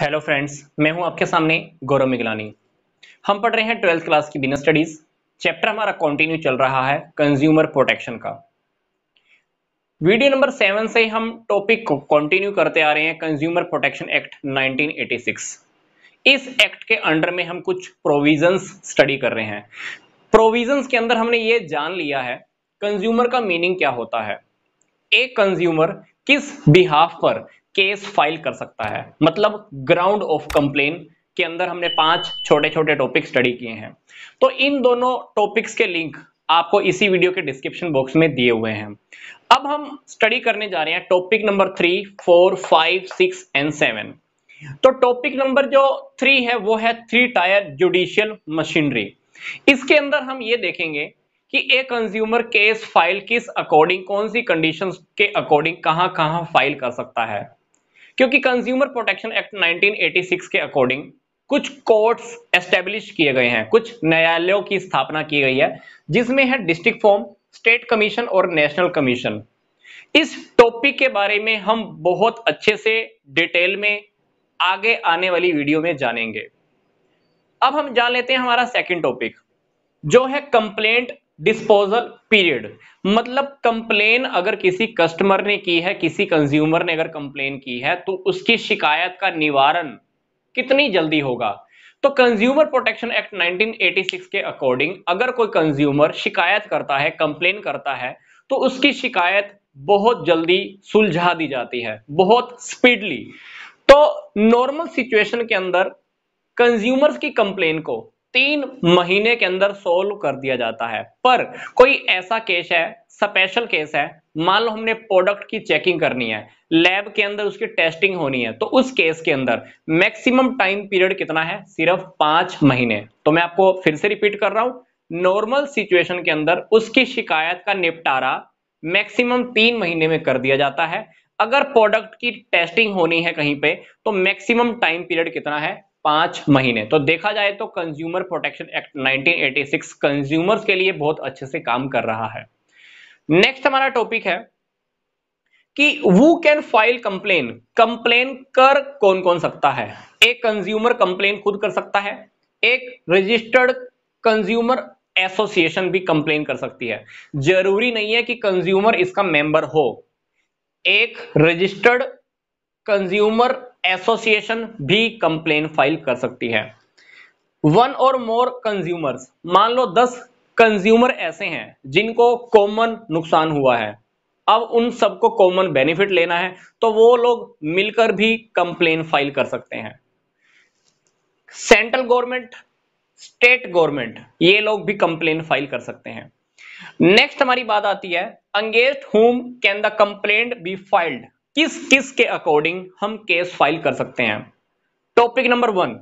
hello friends मैं हूं आपके सामने गौरव मिगलानी हम पढ़ रहे हैं ट्वेल्थ क्लास की बिजनेस स्टडीज चैप्टर हमारा कंटिन्यू चल रहा है कंज्यूमर प्रोटेक्शन का वीडियो नंबर सेवन से हम टॉपिक को कंटिन्यू करते आ रहे हैं कंज्यूमर प्रोटेक्शन एक्ट 1986 इस एक्ट के अंडर में हम कुछ प्रोविजंस स्टडी कर रहे हैं प्रोविजन के अंदर हमने ये जान लिया है कंज्यूमर का मीनिंग क्या होता है एक कंज्यूमर किस बिहाफ पर केस फाइल कर सकता है मतलब ग्राउंड ऑफ कंप्लेन के अंदर हमने पांच छोटे छोटे टॉपिक स्टडी किए हैं तो इन दोनों टॉपिक्स के लिंक आपको इसी वीडियो के डिस्क्रिप्शन बॉक्स में दिए हुए हैं अब हम स्टडी करने जा रहे हैं topic number three four five six and seven तो टॉपिक नंबर जो थ्री है वो है थ्री टायर जुडिशियल मशीनरी इसके अंदर हम ये देखेंगे कि एक कंज्यूमर केस फाइल किस अकॉर्डिंग कौन सी कंडीशंस के अकॉर्डिंग कहां कहां फाइल कर सकता है क्योंकि कंज्यूमर प्रोटेक्शन एक्ट 1986 के अकॉर्डिंग कुछ कोर्ट्स एस्टेब्लिश किए गए हैं कुछ न्यायालयों की स्थापना की गई है जिसमें है डिस्ट्रिक्ट फॉर्म स्टेट कमीशन और नेशनल कमीशन इस टॉपिक के बारे में हम बहुत अच्छे से डिटेल में आगे आने वाली वीडियो में जानेंगे अब हम जान लेते हैं हमारा सेकंड टॉपिक जो है कंप्लेंट डिस्पोजल पीरियड मतलब कंप्लेन अगर किसी कस्टमर ने की है किसी कंज्यूमर ने अगर कंप्लेन की है तो उसकी शिकायत का निवारण कितनी जल्दी होगा तो कंज्यूमर प्रोटेक्शन एक्ट 1986 के अकॉर्डिंग अगर कोई कंज्यूमर शिकायत करता है कंप्लेन करता है तो उसकी शिकायत बहुत जल्दी सुलझा दी जाती है बहुत स्पीडली तो नॉर्मल सिचुएशन के अंदर कंज्यूमर्स की कंप्लेन को तीन महीने के अंदर सोल्व कर दिया जाता है पर कोई ऐसा केस है स्पेशल केस है मान लो हमने प्रोडक्ट की चेकिंग करनी है लैब के अंदर उसकी टेस्टिंग होनी है तो उस केस के अंदर मैक्सिमम टाइम पीरियड कितना है सिर्फ पांच महीने तो मैं आपको फिर से रिपीट कर रहा हूं नॉर्मल सिचुएशन के अंदर उसकी शिकायत का निपटारा मैक्सिमम तीन महीने में कर दिया जाता है अगर प्रोडक्ट की टेस्टिंग होनी है कहीं पे तो मैक्सिमम टाइम पीरियड कितना है पांच महीने तो देखा जाए तो कंज्यूमर प्रोटेक्शन एक्ट 1986 कंज्यूमर्स के लिए बहुत अच्छे से काम कर रहा है नेक्स्ट हमारा टॉपिक है कि वो कैन फाइल कंप्लेन कंप्लेन कर कौन कौन सकता है एक कंज्यूमर कंप्लेन खुद कर सकता है एक रजिस्टर्ड कंज्यूमर एसोसिएशन भी कंप्लेन कर सकती है जरूरी नहीं है कि कंज्यूमर इसका मेंबर हो एक रजिस्टर्ड कंज्यूमर एसोसिएशन भी कंप्लेन फाइल कर सकती है वन और मोर कंज्यूमर्स मान लो दस कंज्यूमर ऐसे हैं जिनको कॉमन नुकसान हुआ है अब उन सबको कॉमन बेनिफिट लेना है तो वो लोग मिलकर भी कंप्लेन फाइल कर सकते हैं सेंट्रल गवर्नमेंट स्टेट गवर्नमेंट ये लोग भी कंप्लेन फाइल कर सकते हैं नेक्स्ट हमारी बात आती है against whom can the complaint be filed किस किस के अकॉर्डिंग हम केस फाइल कर सकते हैं टॉपिक नंबर वन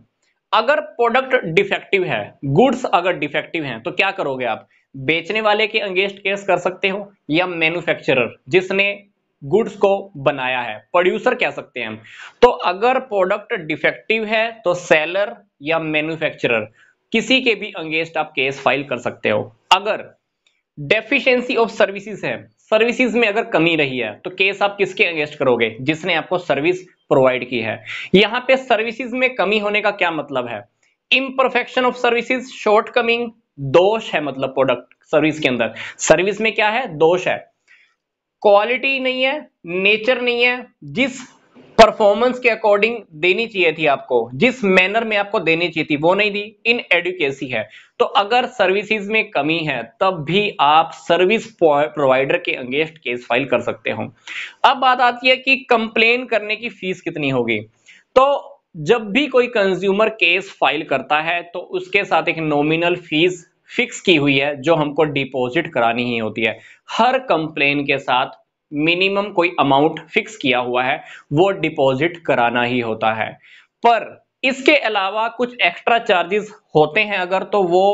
अगर प्रोडक्ट डिफेक्टिव है गुड्स अगर डिफेक्टिव हैं तो क्या करोगे आप बेचने वाले के अगेंस्ट केस कर सकते हो या मैन्युफैक्चरर जिसने गुड्स को बनाया है प्रोड्यूसर कह सकते हैं तो अगर प्रोडक्ट डिफेक्टिव है तो सेलर या मैन्युफैक्चरर किसी के भी अगेंस्ट आप केस फाइल कर सकते हो अगर डेफिशिएंसी ऑफ सर्विसेज है सर्विसेज में अगर कमी रही है तो केस आप किसके अगेंस्ट करोगे जिसने आपको सर्विस प्रोवाइड की है यहां पे सर्विसेज में कमी होने का क्या मतलब है इम्परफेक्शन ऑफ सर्विसेज कमिंग दोष है मतलब प्रोडक्ट सर्विस के अंदर सर्विस में क्या है दोष है क्वालिटी नहीं है नेचर नहीं है जिस परफॉर्मेंस के अकॉर्डिंग देनी चाहिए थी आपको जिस मैनर में आपको देनी चाहिए थी वो नहीं दी इन एडुकेसी है तो अगर सर्विसेज में कमी है तब भी आप सर्विस प्रोवाइडर के अगेंस्ट केस फाइल कर सकते हो अब बात आती है कि कंप्लेन करने की फीस कितनी होगी तो जब भी कोई कंज्यूमर केस फाइल करता है तो उसके साथ एक नॉमिनल फीस फिक्स की हुई है जो हमको डिपॉजिट करानी ही होती है हर कंप्लेन के साथ मिनिमम कोई अमाउंट फिक्स किया हुआ है वो डिपॉजिट कराना ही होता है पर इसके अलावा कुछ एक्स्ट्रा चार्जेस होते हैं अगर तो वो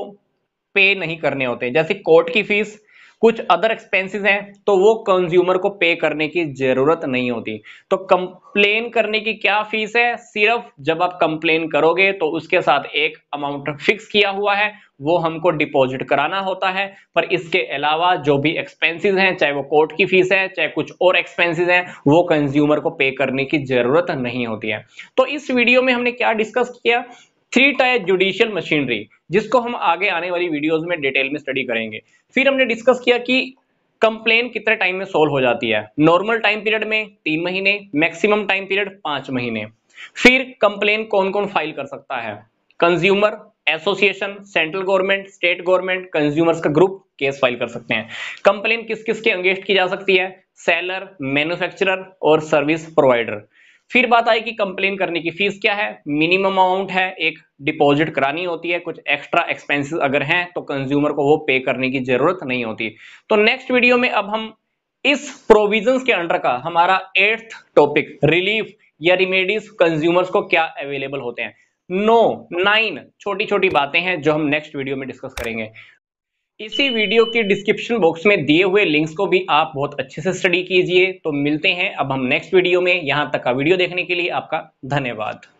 पे नहीं करने होते जैसे कोर्ट की फीस कुछ अदर एक्सपेंसेस हैं तो वो कंज्यूमर को पे करने की जरूरत नहीं होती तो कंप्लेन करने की क्या फीस है सिर्फ जब आप कंप्लेन करोगे तो उसके साथ एक अमाउंट फिक्स किया हुआ है वो हमको डिपॉजिट कराना होता है पर इसके अलावा जो भी एक्सपेंसेस हैं चाहे वो कोर्ट की फीस है चाहे कुछ और एक्सपेंसेस हैं वो कंज्यूमर को पे करने की जरूरत नहीं होती है तो इस वीडियो में हमने क्या डिस्कस किया थ्री टायर जुडिशियल मशीनरी जिसको हम आगे आने वाली वीडियोस में डिटेल में स्टडी करेंगे फिर हमने डिस्कस किया कि कंप्लेन कितने टाइम में सोल्व हो जाती है नॉर्मल टाइम पीरियड में तीन महीने मैक्सिमम टाइम पीरियड पांच महीने फिर कंप्लेन कौन कौन फाइल कर सकता है consumer association central government state government consumers का ग्रुप केस फाइल कर सकते हैं कंप्लेन किस किस के अंगेस्ट की जा सकती है सेलर मैन्युफैक्चरर और सर्विस प्रोवाइडर फिर बात आई कि कंप्लेन करने की फीस क्या है मिनिमम अमाउंट है एक डिपॉजिट करानी होती है कुछ एक्स्ट्रा एक्सपेंसेस अगर हैं तो कंज्यूमर को वो पे करने की जरूरत नहीं होती तो नेक्स्ट वीडियो में अब हम इस प्रोविजंस के अंडर का हमारा एट्थ टॉपिक रिलीफ या रिमेडीज कंज्यूमर्स को क्या अवेलेबल होते हैं नो no, नाइन छोटी छोटी बातें हैं जो हम नेक्स्ट वीडियो में डिस्कस करेंगे इसी वीडियो के डिस्क्रिप्शन बॉक्स में दिए हुए लिंक्स को भी आप बहुत अच्छे से स्टडी कीजिए तो मिलते हैं अब हम नेक्स्ट वीडियो में यहाँ तक का वीडियो देखने के लिए आपका धन्यवाद